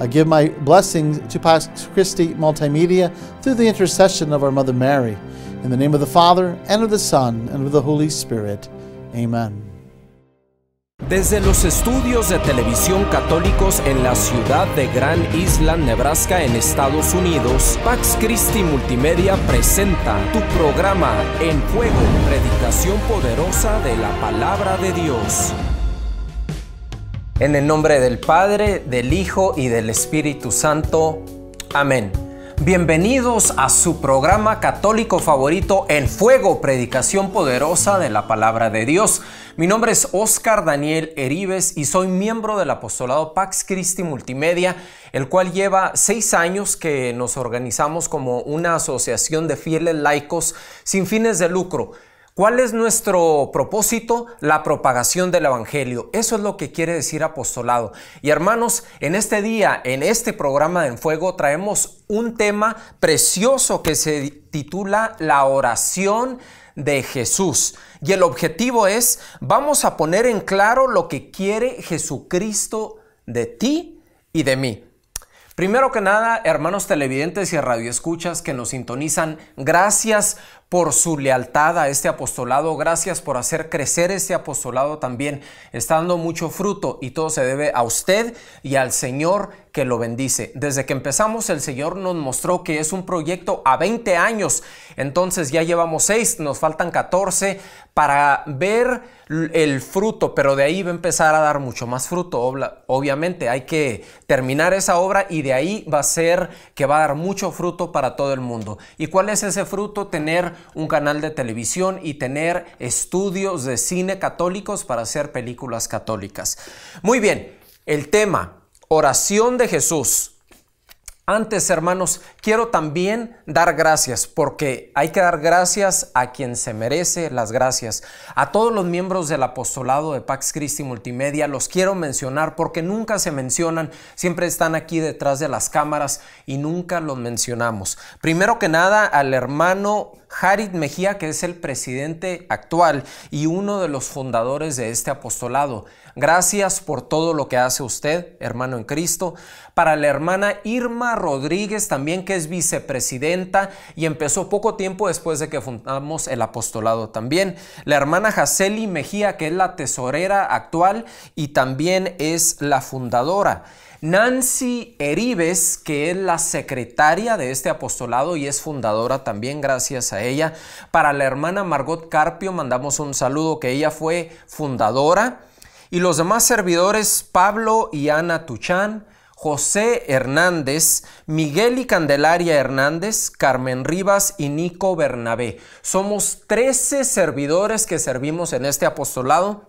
I give my blessings to Pax Christi Multimedia through the intercession of our Mother Mary. In the name of the Father, and of the Son, and of the Holy Spirit. Amen. Desde los estudios de televisión católicos en la ciudad de Gran Island, Nebraska, en Estados Unidos, Pax Christi Multimedia presenta tu programa En Fuego, predicación poderosa de la palabra de Dios. En el nombre del Padre, del Hijo y del Espíritu Santo. Amén. Bienvenidos a su programa católico favorito En Fuego, predicación poderosa de la palabra de Dios. Mi nombre es Oscar Daniel Heribes y soy miembro del apostolado Pax Christi Multimedia, el cual lleva seis años que nos organizamos como una asociación de fieles laicos sin fines de lucro ¿Cuál es nuestro propósito? La propagación del Evangelio. Eso es lo que quiere decir apostolado. Y hermanos, en este día, en este programa de En Fuego, traemos un tema precioso que se titula La oración de Jesús. Y el objetivo es, vamos a poner en claro lo que quiere Jesucristo de ti y de mí. Primero que nada, hermanos televidentes y radioescuchas que nos sintonizan, gracias por su lealtad a este apostolado. Gracias por hacer crecer este apostolado también. Está dando mucho fruto y todo se debe a usted y al Señor que lo bendice. Desde que empezamos, el Señor nos mostró que es un proyecto a 20 años. Entonces ya llevamos 6, nos faltan 14 para ver el fruto, pero de ahí va a empezar a dar mucho más fruto. Obviamente hay que terminar esa obra y de ahí va a ser que va a dar mucho fruto para todo el mundo. ¿Y cuál es ese fruto? Tener un canal de televisión y tener estudios de cine católicos para hacer películas católicas. Muy bien, el tema, oración de Jesús. Antes, hermanos, quiero también dar gracias, porque hay que dar gracias a quien se merece las gracias. A todos los miembros del apostolado de Pax Christi Multimedia los quiero mencionar porque nunca se mencionan, siempre están aquí detrás de las cámaras y nunca los mencionamos. Primero que nada, al hermano Harit Mejía, que es el presidente actual y uno de los fundadores de este apostolado. Gracias por todo lo que hace usted, hermano en Cristo. Para la hermana Irma Rodríguez también, que vicepresidenta y empezó poco tiempo después de que fundamos el apostolado también. La hermana Jaceli Mejía, que es la tesorera actual y también es la fundadora. Nancy Heribes, que es la secretaria de este apostolado y es fundadora también, gracias a ella. Para la hermana Margot Carpio mandamos un saludo, que ella fue fundadora. Y los demás servidores, Pablo y Ana Tuchán, José Hernández, Miguel y Candelaria Hernández, Carmen Rivas y Nico Bernabé. Somos 13 servidores que servimos en este apostolado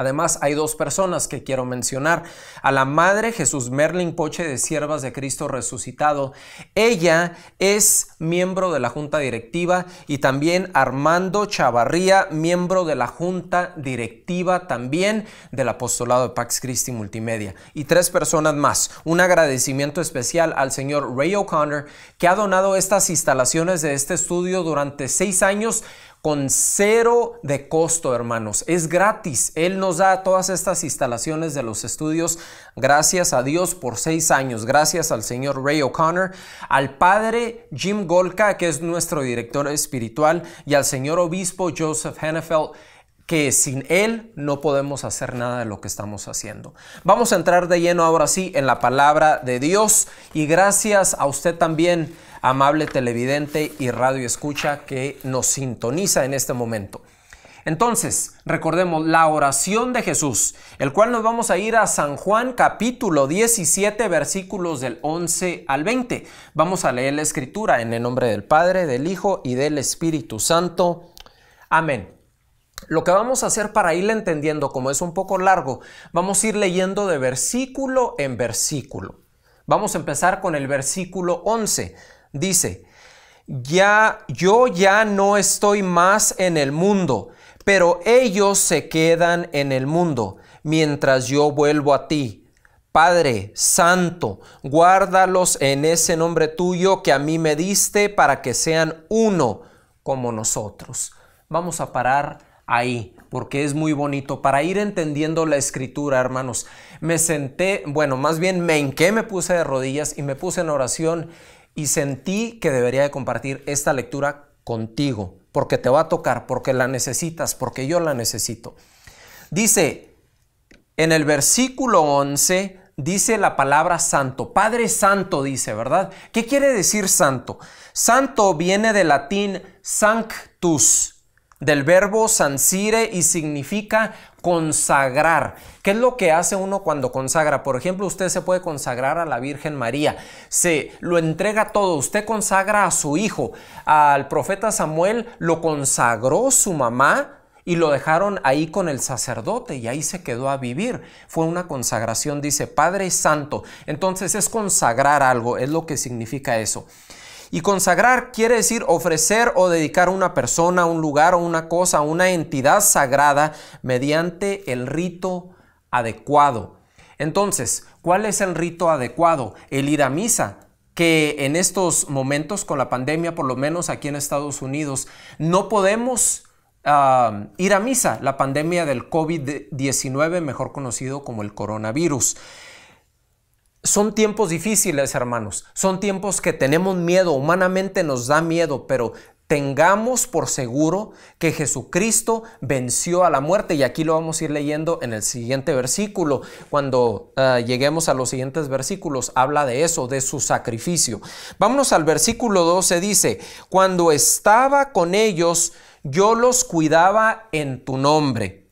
Además, hay dos personas que quiero mencionar. A la madre Jesús Merlin Poche de Siervas de Cristo Resucitado. Ella es miembro de la Junta Directiva y también Armando Chavarría, miembro de la Junta Directiva también del Apostolado de Pax Christi Multimedia. Y tres personas más. Un agradecimiento especial al señor Ray O'Connor que ha donado estas instalaciones de este estudio durante seis años con cero de costo, hermanos. Es gratis. Él nos da todas estas instalaciones de los estudios, gracias a Dios, por seis años. Gracias al señor Ray O'Connor, al padre Jim Golka, que es nuestro director espiritual, y al señor obispo Joseph Henefeld, que sin Él no podemos hacer nada de lo que estamos haciendo. Vamos a entrar de lleno ahora sí en la palabra de Dios y gracias a usted también amable televidente y radio escucha que nos sintoniza en este momento. Entonces, recordemos la oración de Jesús, el cual nos vamos a ir a San Juan capítulo 17 versículos del 11 al 20. Vamos a leer la escritura en el nombre del Padre, del Hijo y del Espíritu Santo. Amén. Lo que vamos a hacer para irle entendiendo, como es un poco largo, vamos a ir leyendo de versículo en versículo. Vamos a empezar con el versículo 11. Dice, ya yo ya no estoy más en el mundo, pero ellos se quedan en el mundo mientras yo vuelvo a ti. Padre Santo, guárdalos en ese nombre tuyo que a mí me diste para que sean uno como nosotros. Vamos a parar ahí porque es muy bonito para ir entendiendo la escritura, hermanos. Me senté, bueno, más bien me enqué, me puse de rodillas y me puse en oración y sentí que debería de compartir esta lectura contigo, porque te va a tocar, porque la necesitas, porque yo la necesito. Dice, en el versículo 11, dice la palabra santo, Padre Santo dice, ¿verdad? ¿Qué quiere decir santo? Santo viene del latín sanctus, del verbo sansire y significa consagrar. ¿Qué es lo que hace uno cuando consagra? Por ejemplo, usted se puede consagrar a la Virgen María, se lo entrega todo, usted consagra a su hijo, al profeta Samuel lo consagró su mamá. Y lo dejaron ahí con el sacerdote y ahí se quedó a vivir. Fue una consagración, dice Padre Santo. Entonces es consagrar algo, es lo que significa eso. Y consagrar quiere decir ofrecer o dedicar a una persona, un lugar o una cosa, una entidad sagrada mediante el rito adecuado. Entonces, ¿cuál es el rito adecuado? El ir a misa, que en estos momentos con la pandemia, por lo menos aquí en Estados Unidos, no podemos ah, ir a misa, la pandemia del COVID-19, mejor conocido como el coronavirus. Son tiempos difíciles, hermanos. Son tiempos que tenemos miedo, humanamente nos da miedo, pero tengamos por seguro que Jesucristo venció a la muerte. Y aquí lo vamos a ir leyendo en el siguiente versículo. Cuando eh, lleguemos a los siguientes versículos, habla de eso, de su sacrificio. Vámonos al versículo 12, dice, cuando estaba con ellos, yo los cuidaba en tu nombre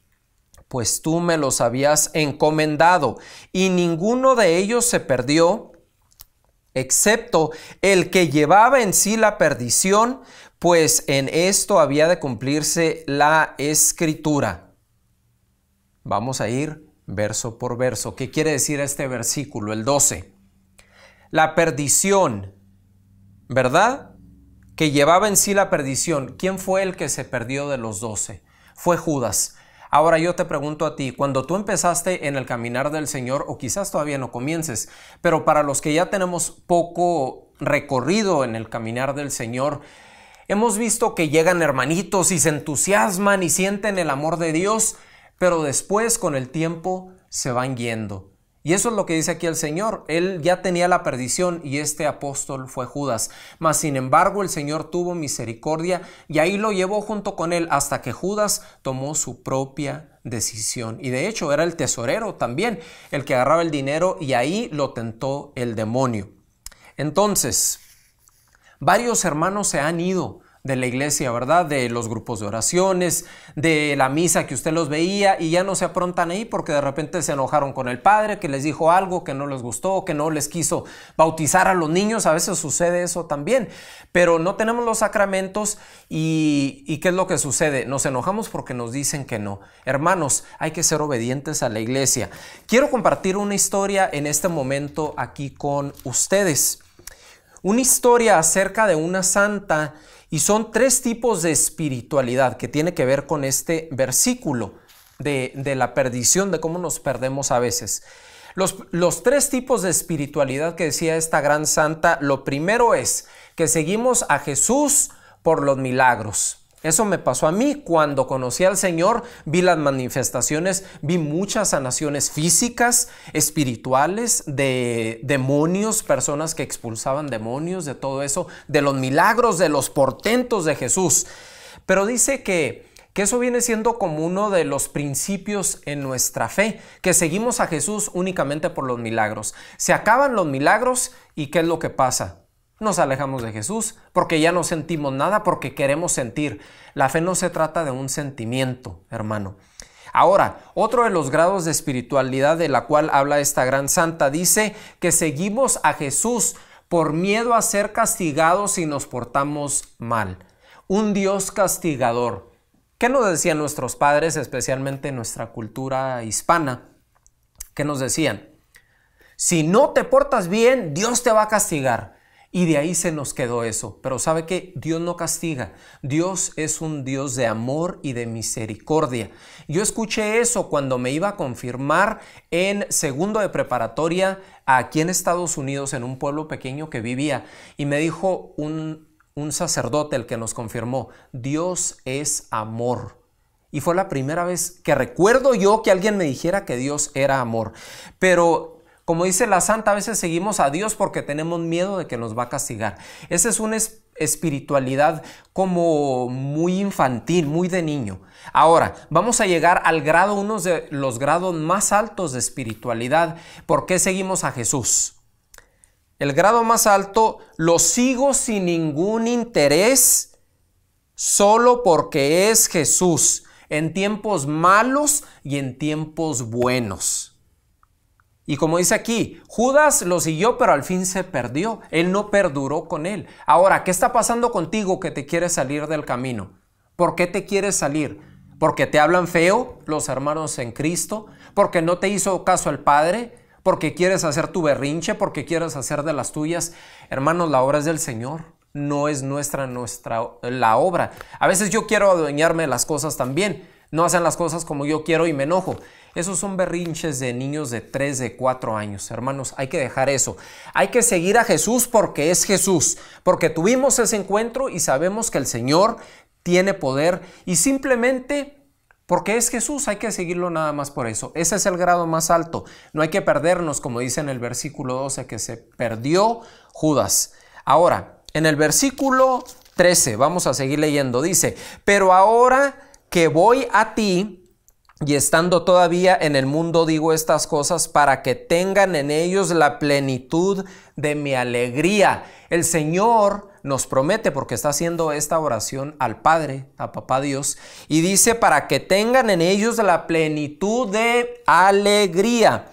pues tú me los habías encomendado, y ninguno de ellos se perdió, excepto el que llevaba en sí la perdición, pues en esto había de cumplirse la escritura. Vamos a ir verso por verso. ¿Qué quiere decir este versículo, el 12? La perdición, ¿verdad? Que llevaba en sí la perdición. ¿Quién fue el que se perdió de los doce? Fue Judas. Ahora yo te pregunto a ti, cuando tú empezaste en el caminar del Señor, o quizás todavía no comiences, pero para los que ya tenemos poco recorrido en el caminar del Señor, hemos visto que llegan hermanitos y se entusiasman y sienten el amor de Dios, pero después con el tiempo se van yendo. Y eso es lo que dice aquí el Señor. Él ya tenía la perdición y este apóstol fue Judas. Mas sin embargo el Señor tuvo misericordia y ahí lo llevó junto con él hasta que Judas tomó su propia decisión. Y de hecho era el tesorero también, el que agarraba el dinero y ahí lo tentó el demonio. Entonces, varios hermanos se han ido de la iglesia, ¿verdad? De los grupos de oraciones, de la misa que usted los veía y ya no se aprontan ahí porque de repente se enojaron con el padre que les dijo algo que no les gustó, que no les quiso bautizar a los niños, a veces sucede eso también, pero no tenemos los sacramentos y, ¿qué es lo que sucede? Nos enojamos porque nos dicen que no. Hermanos, hay que ser obedientes a la iglesia. Quiero compartir una historia en este momento aquí con ustedes. Una historia acerca de una santa y son tres tipos de espiritualidad que tiene que ver con este versículo de, la perdición, de cómo nos perdemos a veces. los, tres tipos de espiritualidad que decía esta gran santa, lo primero es que seguimos a Jesús por los milagros. Eso me pasó a mí cuando conocí al Señor, vi las manifestaciones, vi muchas sanaciones físicas, espirituales, de demonios, personas que expulsaban demonios, de todo eso, de los milagros, de los portentos de Jesús. Pero dice que, que eso viene siendo como uno de los principios en nuestra fe, que seguimos a Jesús únicamente por los milagros. Se acaban los milagros y ¿qué es lo que pasa? Nos alejamos de Jesús porque ya no sentimos nada, porque queremos sentir. La fe no se trata de un sentimiento, hermano. Ahora, otro de los grados de espiritualidad de la cual habla esta gran santa dice que seguimos a Jesús por miedo a ser castigados si nos portamos mal. Un Dios castigador. ¿Qué nos decían nuestros padres, especialmente en nuestra cultura hispana? ¿Qué nos decían? Si no te portas bien, Dios te va a castigar. Y de ahí se nos quedó eso. Pero sabe que Dios no castiga. Dios es un Dios de amor y de misericordia. Yo escuché eso cuando me iba a confirmar en segundo de preparatoria aquí en Estados Unidos, en un pueblo pequeño que vivía. Y me dijo un, un sacerdote, el que nos confirmó, Dios es amor. Y fue la primera vez que recuerdo yo que alguien me dijera que Dios era amor. Pero como dice la santa, a veces seguimos a Dios porque tenemos miedo de que nos va a castigar. Esa es una espiritualidad como muy infantil, muy de niño. Ahora, vamos a llegar al grado, uno de los grados más altos de espiritualidad. ¿Por qué seguimos a Jesús? El grado más alto lo sigo sin ningún interés, solo porque es Jesús, en tiempos malos y en tiempos buenos. Y como dice aquí, Judas lo siguió, pero al fin se perdió. Él no perduró con él. Ahora, ¿qué está pasando contigo que te quieres salir del camino? ¿Por qué te quieres salir? ¿Porque te hablan feo los hermanos en Cristo? ¿Porque no te hizo caso el Padre? ¿Porque quieres hacer tu berrinche? ¿Porque quieres hacer de las tuyas? Hermanos, la obra es del Señor. No es nuestra, nuestra la obra. A veces yo quiero adueñarme de las cosas también. No hacen las cosas como yo quiero y me enojo. Esos son berrinches de niños de 3, de 4 años. Hermanos, hay que dejar eso. Hay que seguir a Jesús porque es Jesús, porque tuvimos ese encuentro y sabemos que el Señor tiene poder y simplemente porque es Jesús, hay que seguirlo nada más por eso. Ese es el grado más alto. No hay que perdernos, como dice en el versículo 12, que se perdió Judas. Ahora, en el versículo 13, vamos a seguir leyendo, dice, pero ahora que voy a ti, y estando todavía en el mundo digo estas cosas para que tengan en ellos la plenitud de mi alegría. El Señor nos promete, porque está haciendo esta oración al Padre, a Papá Dios, y dice, para que tengan en ellos la plenitud de alegría.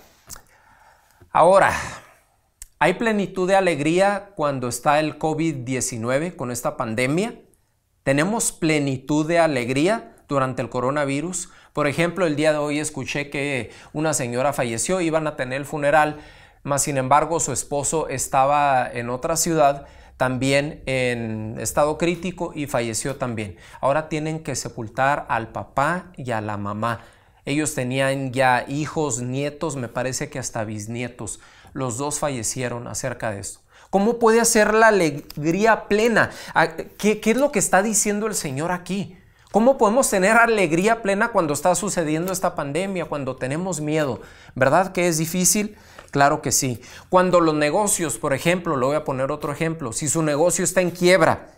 Ahora, ¿hay plenitud de alegría cuando está el COVID-19 con esta pandemia? ¿Tenemos plenitud de alegría durante el coronavirus? Por ejemplo, el día de hoy escuché que una señora falleció, iban a tener el funeral, mas sin embargo su esposo estaba en otra ciudad también en estado crítico y falleció también. Ahora tienen que sepultar al papá y a la mamá. Ellos tenían ya hijos, nietos, me parece que hasta bisnietos. Los dos fallecieron acerca de esto. ¿Cómo puede ser la alegría plena? Ah, qué es lo que está diciendo el Señor aquí? ¿Cómo podemos tener alegría plena cuando está sucediendo esta pandemia, cuando tenemos miedo? ¿Verdad que es difícil? Claro que sí. Cuando los negocios, por ejemplo, lo voy a poner otro ejemplo, si su negocio está en quiebra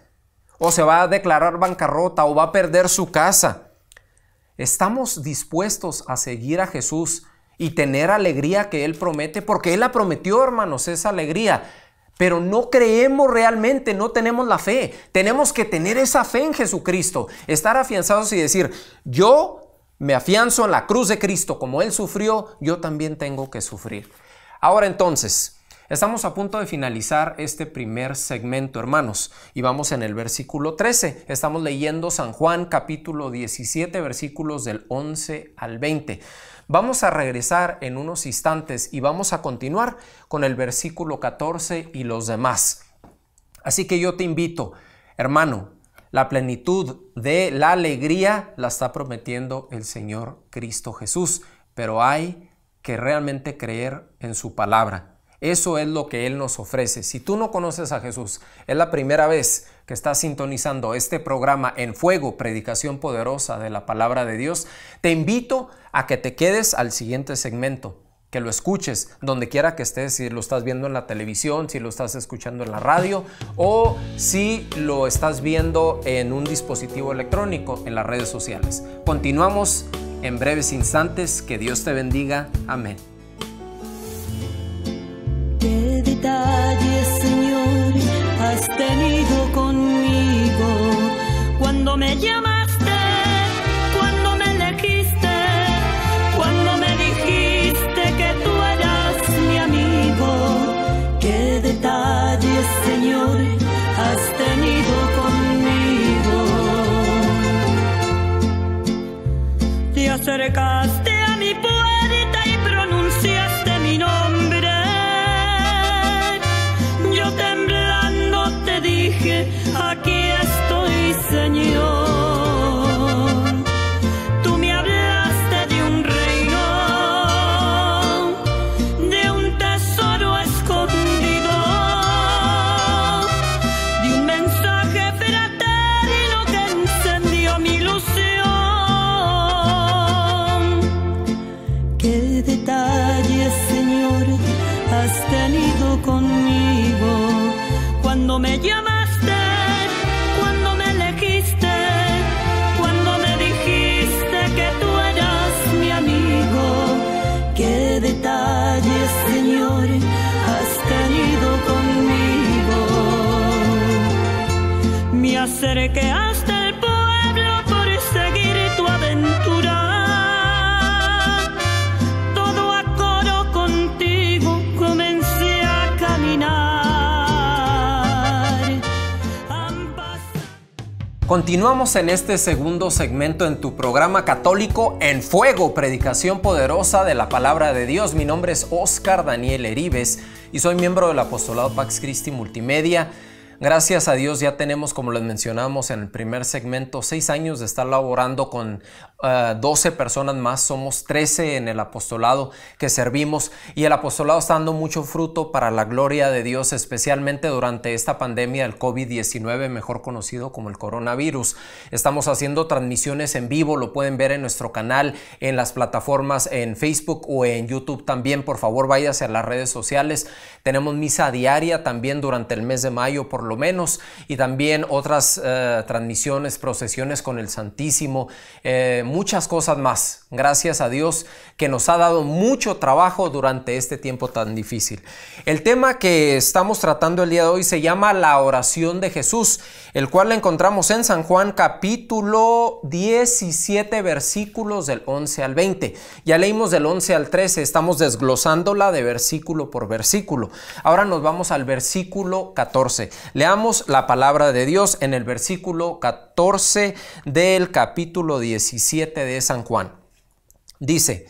o se va a declarar bancarrota o va a perder su casa, ¿estamos dispuestos a seguir a Jesús y tener alegría que Él promete? Porque Él la prometió, hermanos, esa alegría pero no creemos realmente, no tenemos la fe. Tenemos que tener esa fe en Jesucristo, estar afianzados y decir, yo me afianzo en la cruz de Cristo, como Él sufrió, yo también tengo que sufrir. Ahora entonces, estamos a punto de finalizar este primer segmento, hermanos, y vamos en el versículo 13. Estamos leyendo San Juan capítulo 17, versículos del 11 al 20. Vamos a regresar en unos instantes y vamos a continuar con el versículo 14 y los demás. Así que yo te invito, hermano, la plenitud de la alegría la está prometiendo el Señor Cristo Jesús, pero hay que realmente creer en su palabra. Eso es lo que Él nos ofrece. Si tú no conoces a Jesús, es la primera vez que estás sintonizando este programa en fuego, predicación poderosa de la palabra de Dios, te invito a que te quedes al siguiente segmento, que lo escuches donde quiera que estés, si lo estás viendo en la televisión, si lo estás escuchando en la radio o si lo estás viendo en un dispositivo electrónico, en las redes sociales. Continuamos en breves instantes. Que Dios te bendiga. Amén detalles, Señor, has tenido conmigo. Cuando me llamaste, cuando me elegiste, cuando me dijiste que tú eras mi amigo. Qué detalles, Señor, has tenido conmigo. Te acercaste Continuamos en este segundo segmento en tu programa católico En Fuego, predicación poderosa de la palabra de Dios. Mi nombre es Oscar Daniel Heribes y soy miembro del apostolado Pax Christi Multimedia. Gracias a Dios ya tenemos, como les mencionamos en el primer segmento, seis años de estar laborando con 12 ah, personas más, somos 13 en el apostolado que servimos y el apostolado está dando mucho fruto para la gloria de Dios, especialmente durante esta pandemia del COVID-19, mejor conocido como el coronavirus. Estamos haciendo transmisiones en vivo, lo pueden ver en nuestro canal, en las plataformas en Facebook o en YouTube también. Por favor, váyase a las redes sociales. Tenemos misa diaria también durante el mes de mayo, por lo menos, y también otras eh, transmisiones, procesiones con el Santísimo. Eh, muchas cosas más. Gracias a Dios que nos ha dado mucho trabajo durante este tiempo tan difícil. El tema que estamos tratando el día de hoy se llama la oración de Jesús, el cual la encontramos en San Juan capítulo 17 versículos del 11 al 20. Ya leímos del 11 al 13, estamos desglosándola de versículo por versículo. Ahora nos vamos al versículo 14. Leamos la palabra de Dios en el versículo 14 del capítulo 17 de San Juan. Dice,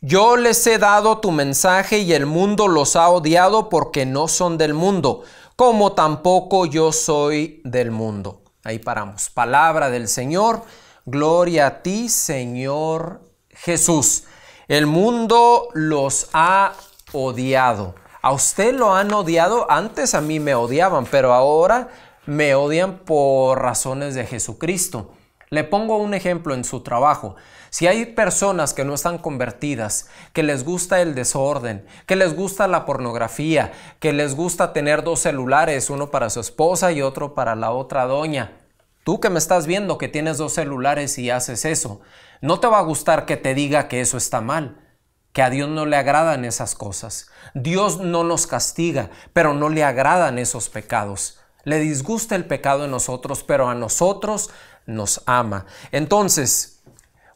yo les he dado tu mensaje y el mundo los ha odiado porque no son del mundo, como tampoco yo soy del mundo. Ahí paramos. Palabra del Señor. Gloria a ti, Señor Jesús. El mundo los ha odiado. A usted lo han odiado. Antes a mí me odiaban, pero ahora me odian por razones de Jesucristo. Le pongo un ejemplo en su trabajo. Si hay personas que no están convertidas, que les gusta el desorden, que les gusta la pornografía, que les gusta tener dos celulares, uno para su esposa y otro para la otra doña, tú que me estás viendo que tienes dos celulares y haces eso, no te va a gustar que te diga que eso está mal, que a Dios no le agradan esas cosas. Dios no nos castiga, pero no le agradan esos pecados. Le disgusta el pecado en nosotros, pero a nosotros nos ama. Entonces,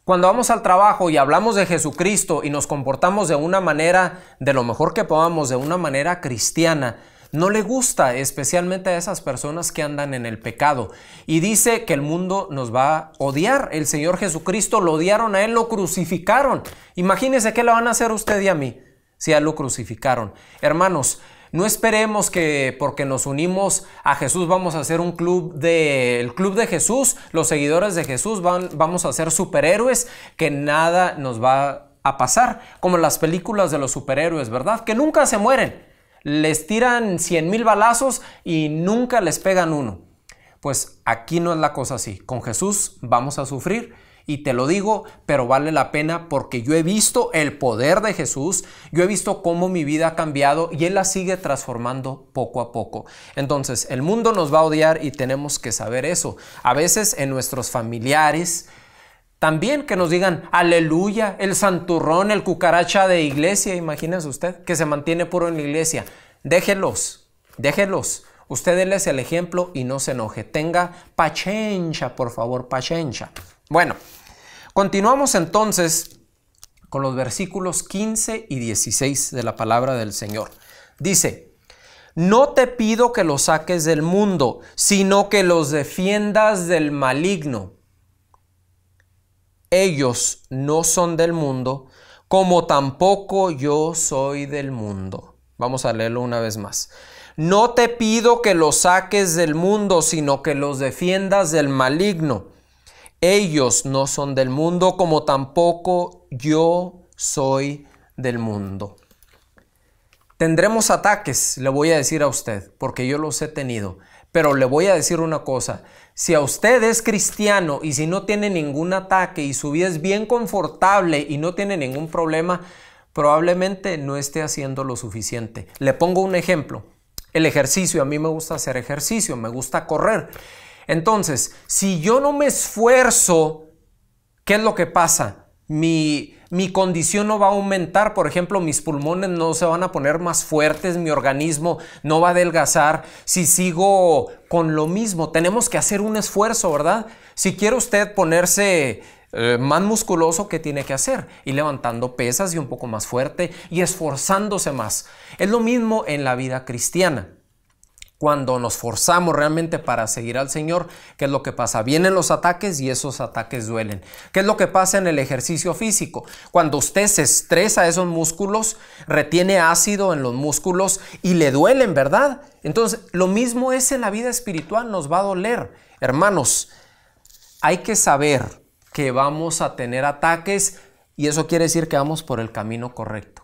cuando vamos al trabajo y hablamos de Jesucristo y nos comportamos de una manera, de lo mejor que podamos, de una manera cristiana, no le gusta especialmente a esas personas que andan en el pecado. Y dice que el mundo nos va a odiar. El Señor Jesucristo lo odiaron a Él, lo crucificaron. Imagínense qué le van a hacer a usted y a mí si a Él lo crucificaron. Hermanos, no esperemos que porque nos unimos a Jesús vamos a ser un club de club de Jesús, los seguidores de Jesús vamos a ser superhéroes que nada nos va a pasar, como las películas de los superhéroes, ¿verdad? Que nunca se mueren. Les tiran cien mil balazos y nunca les pegan uno. Pues aquí no es la cosa así. Con Jesús vamos a sufrir y te lo digo, pero vale la pena porque yo he visto el poder de Jesús, yo he visto cómo mi vida ha cambiado y Él la sigue transformando poco a poco. Entonces, el mundo nos va a odiar y tenemos que saber eso. A veces en nuestros familiares, también que nos digan aleluya, el santurrón, el cucaracha de iglesia, imagínense usted, que se mantiene puro en la iglesia. Déjelos, déjelos. Usted es el ejemplo y no se enoje. Tenga pachencha, por favor, pachencha. Bueno, Continuamos entonces con los versículos 15 y 16 de la palabra del Señor. Dice, no te pido que los saques del mundo, sino que los defiendas del maligno. Ellos no son del mundo, como tampoco yo soy del mundo. Vamos a leerlo una vez más. No te pido que los saques del mundo, sino que los defiendas del maligno. Ellos no son del mundo como tampoco yo soy del mundo. Tendremos ataques, le voy a decir a usted, porque yo los he tenido. Pero le voy a decir una cosa, si a usted es cristiano y si no tiene ningún ataque y su vida es bien confortable y no tiene ningún problema, probablemente no esté haciendo lo suficiente. Le pongo un ejemplo, el ejercicio, a mí me gusta hacer ejercicio, me gusta correr. Entonces, si yo no me esfuerzo, ¿qué es lo que pasa? Mi, condición no va a aumentar, por ejemplo, mis pulmones no se van a poner más fuertes, mi organismo no va a adelgazar si sigo con lo mismo. Tenemos que hacer un esfuerzo, ¿verdad? Si quiere usted ponerse eh, más musculoso, ¿qué tiene que hacer? Y levantando pesas y un poco más fuerte y esforzándose más. Es lo mismo en la vida cristiana cuando nos forzamos realmente para seguir al Señor, ¿qué es lo que pasa? Vienen los ataques y esos ataques duelen. ¿Qué es lo que pasa en el ejercicio físico? Cuando usted se estresa esos músculos, retiene ácido en los músculos y le duelen, ¿verdad? Entonces, lo mismo es en la vida espiritual, nos va a doler. Hermanos, hay que saber que vamos a tener ataques y eso quiere decir que vamos por el camino correcto.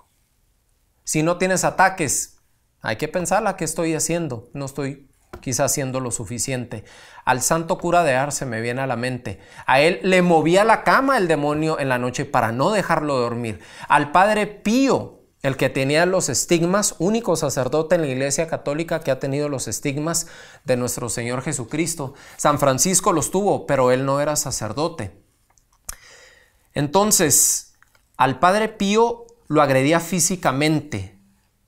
Si no tienes ataques, hay que la ¿qué estoy haciendo? No estoy quizá haciendo lo suficiente. Al santo cura de Arce me viene a la mente. A él le movía la cama el demonio en la noche para no dejarlo dormir. Al padre Pío, el que tenía los estigmas, único sacerdote en la Iglesia Católica que ha tenido los estigmas de nuestro Señor Jesucristo. San Francisco los tuvo, pero él no era sacerdote. Entonces, al padre Pío lo agredía físicamente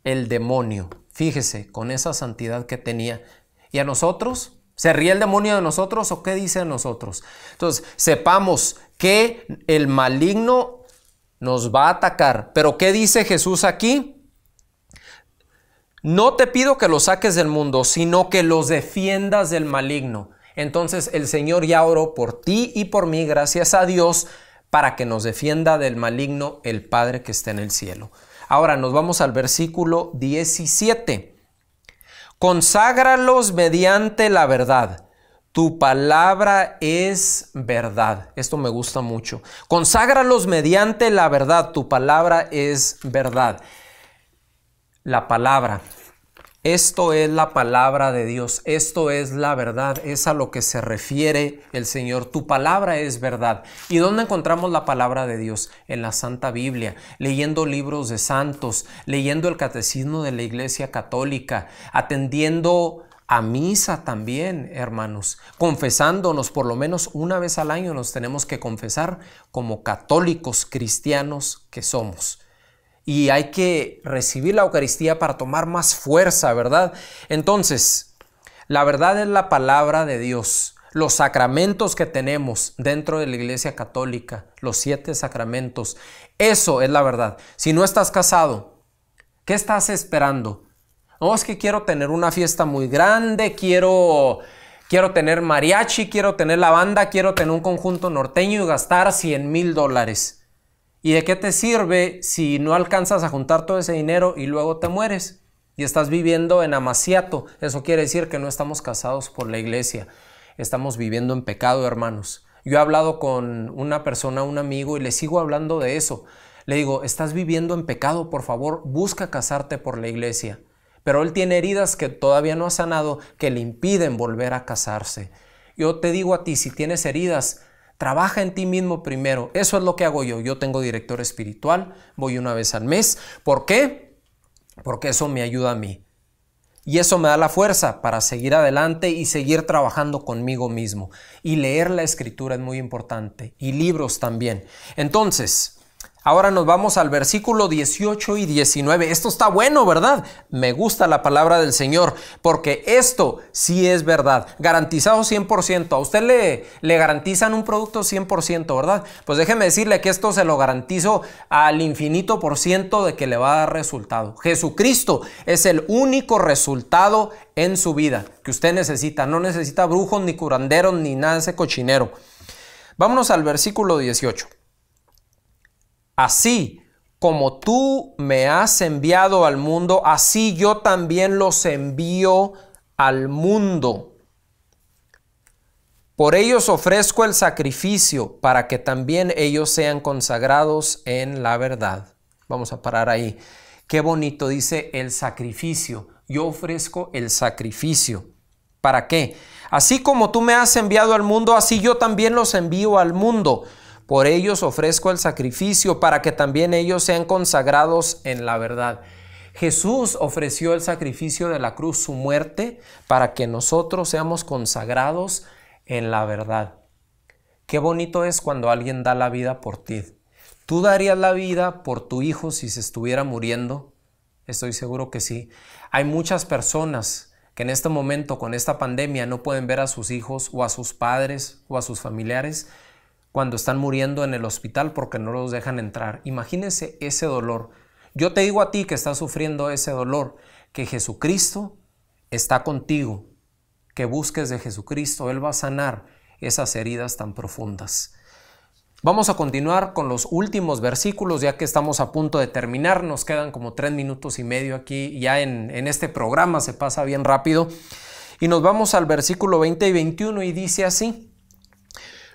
el demonio. Fíjese, con esa santidad que tenía. ¿Y a nosotros? ¿Se ríe el demonio de nosotros o qué dice a nosotros? Entonces, sepamos que el maligno nos va a atacar. Pero ¿qué dice Jesús aquí? No te pido que los saques del mundo, sino que los defiendas del maligno. Entonces el Señor ya oró por ti y por mí, gracias a Dios, para que nos defienda del maligno el Padre que está en el cielo. Ahora nos vamos al versículo 17. Conságralos mediante la verdad. Tu palabra es verdad. Esto me gusta mucho. Conságralos mediante la verdad. Tu palabra es verdad. La palabra. Esto es la palabra de Dios, esto es la verdad, es a lo que se refiere el Señor. Tu palabra es verdad. ¿Y dónde encontramos la palabra de Dios? En la Santa Biblia, leyendo libros de santos, leyendo el catecismo de la Iglesia Católica, atendiendo a misa también, hermanos, confesándonos por lo menos una vez al año nos tenemos que confesar como católicos cristianos que somos y hay que recibir la Eucaristía para tomar más fuerza, ¿verdad? Entonces, la verdad es la palabra de Dios. Los sacramentos que tenemos dentro de la Iglesia Católica, los siete sacramentos, eso es la verdad. Si no estás casado, ¿qué estás esperando? No oh, es que quiero tener una fiesta muy grande, quiero quiero tener mariachi, quiero tener la banda, quiero tener un conjunto norteño y gastar 100 mil dólares. ¿Y de qué te sirve si no alcanzas a juntar todo ese dinero y luego te mueres? Y estás viviendo en amaciato. Eso quiere decir que no estamos casados por la iglesia. Estamos viviendo en pecado, hermanos. Yo he hablado con una persona, un amigo, y le sigo hablando de eso. Le digo, estás viviendo en pecado, por favor, busca casarte por la iglesia. Pero él tiene heridas que todavía no ha sanado que le impiden volver a casarse. Yo te digo a ti, si tienes heridas, Trabaja en ti mismo primero. Eso es lo que hago yo. Yo tengo director espiritual, voy una vez al mes. ¿Por qué? Porque eso me ayuda a mí. Y eso me da la fuerza para seguir adelante y seguir trabajando conmigo mismo. Y leer la escritura es muy importante. Y libros también. Entonces, Ahora nos vamos al versículo 18 y 19. Esto está bueno, ¿verdad? Me gusta la palabra del Señor, porque esto sí es verdad. Garantizado 100%. A usted le, le garantizan un producto 100%, ¿verdad? Pues déjeme decirle que esto se lo garantizo al infinito por ciento de que le va a dar resultado. Jesucristo es el único resultado en su vida que usted necesita. No necesita brujos, ni curanderos, ni nada de ese cochinero. Vámonos al versículo 18. Así como tú me has enviado al mundo, así yo también los envío al mundo. Por ellos ofrezco el sacrificio para que también ellos sean consagrados en la verdad. Vamos a parar ahí. Qué bonito dice el sacrificio. Yo ofrezco el sacrificio. ¿Para qué? Así como tú me has enviado al mundo, así yo también los envío al mundo. Por ellos ofrezco el sacrificio para que también ellos sean consagrados en la verdad. Jesús ofreció el sacrificio de la cruz, su muerte, para que nosotros seamos consagrados en la verdad. Qué bonito es cuando alguien da la vida por ti. ¿Tú darías la vida por tu hijo si se estuviera muriendo? Estoy seguro que sí. Hay muchas personas que en este momento, con esta pandemia, no pueden ver a sus hijos o a sus padres o a sus familiares cuando están muriendo en el hospital porque no los dejan entrar. Imagínense ese dolor. Yo te digo a ti que estás sufriendo ese dolor, que Jesucristo está contigo, que busques de Jesucristo, Él va a sanar esas heridas tan profundas. Vamos a continuar con los últimos versículos, ya que estamos a punto de terminar, nos quedan como tres minutos y medio aquí, ya en, en este programa se pasa bien rápido, y nos vamos al versículo 20 y 21 y dice así,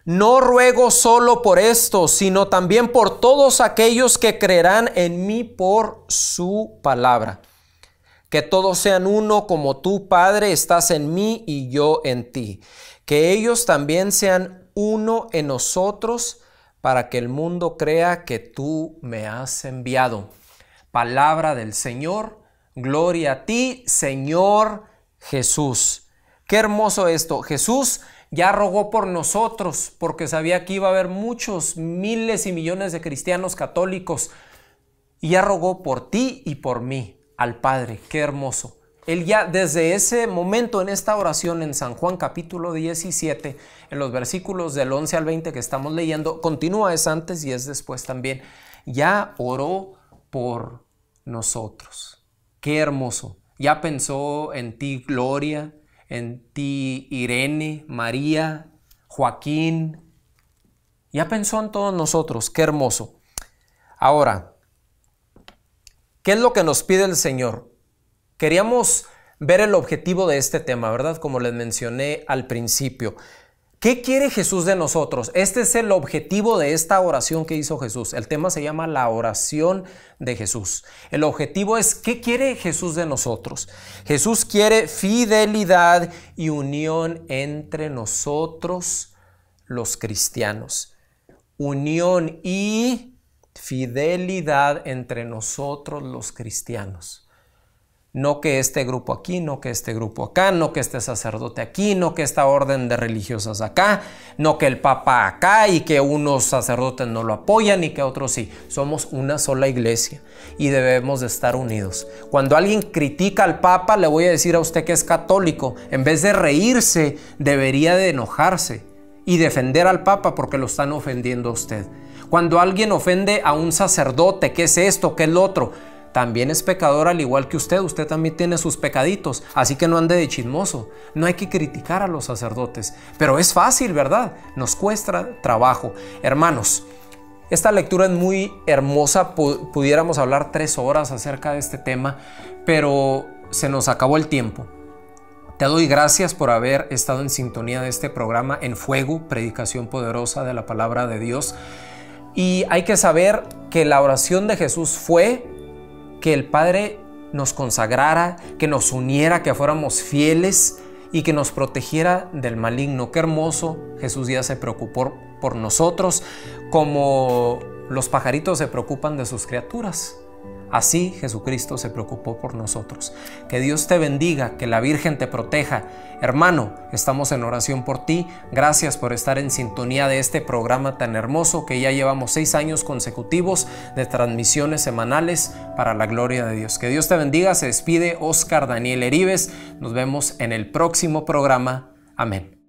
no ruego solo por esto, sino también por todos aquellos que creerán en mí por su palabra. Que todos sean uno como tú, Padre, estás en mí y yo en ti. Que ellos también sean uno en nosotros para que el mundo crea que tú me has enviado. Palabra del Señor, gloria a ti, Señor Jesús. Qué hermoso esto. Jesús ya rogó por nosotros, porque sabía que iba a haber muchos miles y millones de cristianos católicos, y ya rogó por ti y por mí, al Padre, qué hermoso. Él ya desde ese momento en esta oración en San Juan capítulo 17, en los versículos del 11 al 20 que estamos leyendo, continúa es antes y es después también, ya oró por nosotros. Qué hermoso. Ya pensó en ti, Gloria, en ti Irene, María, Joaquín. Ya pensó en todos nosotros, qué hermoso. Ahora, ¿qué es lo que nos pide el Señor? Queríamos ver el objetivo de este tema, ¿verdad? Como les mencioné al principio. ¿Qué quiere Jesús de nosotros? Este es el objetivo de esta oración que hizo Jesús. El tema se llama la oración de Jesús. El objetivo es ¿qué quiere Jesús de nosotros? Jesús quiere fidelidad y unión entre nosotros los cristianos. Unión y fidelidad entre nosotros los cristianos. No que este grupo aquí, no que este grupo acá, no que este sacerdote aquí, no que esta orden de religiosas acá, no que el papa acá y que unos sacerdotes no lo apoyan y que otros sí. Somos una sola iglesia y debemos de estar unidos. Cuando alguien critica al papa, le voy a decir a usted que es católico. En vez de reírse, debería de enojarse y defender al papa porque lo están ofendiendo a usted. Cuando alguien ofende a un sacerdote, ¿qué es esto? ¿Qué es lo otro? también es pecador al igual que usted, usted también tiene sus pecaditos, así que no ande de chismoso, no hay que criticar a los sacerdotes, pero es fácil, ¿verdad? Nos cuesta trabajo. Hermanos, esta lectura es muy hermosa, pudiéramos hablar tres horas acerca de este tema, pero se nos acabó el tiempo. Te doy gracias por haber estado en sintonía de este programa En Fuego, predicación poderosa de la palabra de Dios. Y hay que saber que la oración de Jesús fue que el Padre nos consagrara, que nos uniera, que fuéramos fieles y que nos protegiera del maligno. Qué hermoso, Jesús ya se preocupó por nosotros como los pajaritos se preocupan de sus criaturas. Así Jesucristo se preocupó por nosotros. Que Dios te bendiga, que la Virgen te proteja. Hermano, estamos en oración por ti. Gracias por estar en sintonía de este programa tan hermoso que ya llevamos seis años consecutivos de transmisiones semanales para la gloria de Dios. Que Dios te bendiga. Se despide Oscar Daniel Erives. Nos vemos en el próximo programa. Amén.